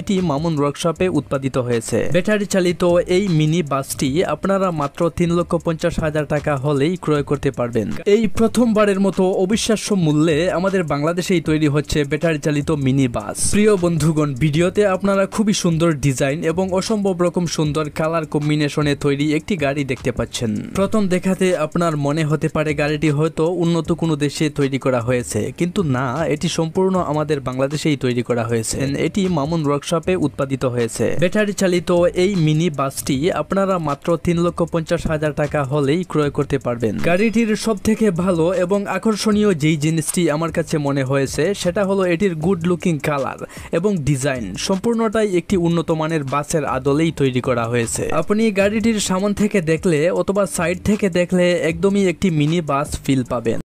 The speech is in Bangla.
এটি মামুন ওয়ার্কশপে উৎপাদিত হয়েছে ব্যাটারি চালিত এই মিনি বাসটি আপনারা মাত্র তিন লক্ষ পঞ্চাশ হাজার টাকা হলেই ক্রয় করতে পারবেন এই প্রথমবারের মতো অবিশ্বাস্য মূল্যে আমাদের বাংলাদেশেই তৈরি হচ্ছে ব্যাটারি চালিত মিনি বাস প্রিয় বন্ধুগণ ভিডিওতে আপনারা খুবই সুন্দর ডিজাইন এবং অসম্ভব রকম সুন্দর কালার কম্বিনেশনে তৈরি একটি গাড়ি দেখতে পাচ্ছেন প্রথম দেখাতে আপনার মনে হতে পারে গাড়িটি হয়তো উন্নত কোনো দেশে তৈরি করা হয়েছে কিন্তু না এটি সম্পূর্ণ আমাদের বাংলাদেশেই তৈরি করা হয়েছে এটি মামুন ওয়ার্কশপে উৎপাদিত হয়েছে ব্যাটারি চালিত এই মিনি বাসটি আপনারা মাত্র তিন লক্ষ পঞ্চাশ হাজার টাকা হলেই ক্রয় করতে পারবেন গাড়িটির সব থেকে ভালো এবং আকর্ষণীয় যেই জিনিসটি আমার কাছে মনে হয়েছে সেটা হলো এটির গুড লুকিং কালার এবং ডিজাইন সম্পূর্ণটাই একটি উন্নত মানের বাসের আদলেই তৈরি করা হয়েছে আপনি গাড়িটির সামন থেকে দেখলে অথবা সাইড থেকে দেখলে একদমই একটি মিনি বাস ফিল পাবেন